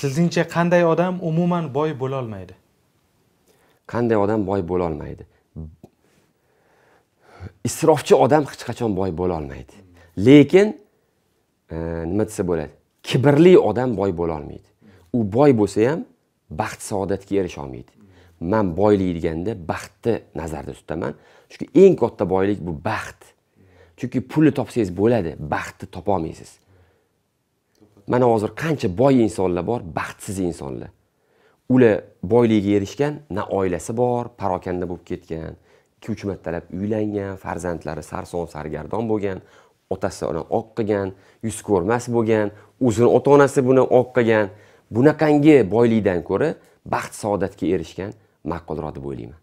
sizningcha qanday odam umuman boy bo'lolmaydi qanday odam boy bo'lolmaydi isrofchi odam hech qachon boy bo'lolmaydi lekin e, nima desa bo'ladi kibrli odam boy bo'lolmaydi u boy bo'lsa ham baxt saodatga erisha olmaydi man boylik deganda baxtni nazarda tutaman chunki eng katta boylik bu baxt chunki pulni topsangiz bo'ladi baxtni topolmaysiz mana hozir qancha boy insonlar bor baxtsiz insonlar ular boylikka erishgan na oilasi bor parokanda bo'lib ketgan ikki uch martalab uylangan farzandlari sarson sargardon bo'lgan otasi uni oq qilgan yuz ko'rmas bo'lgan o'zini ota onasi buni oq qilgan bunaqangi boylikdan ko'ra baxt saodatga erishgan ma'qulroq deb o'ylayman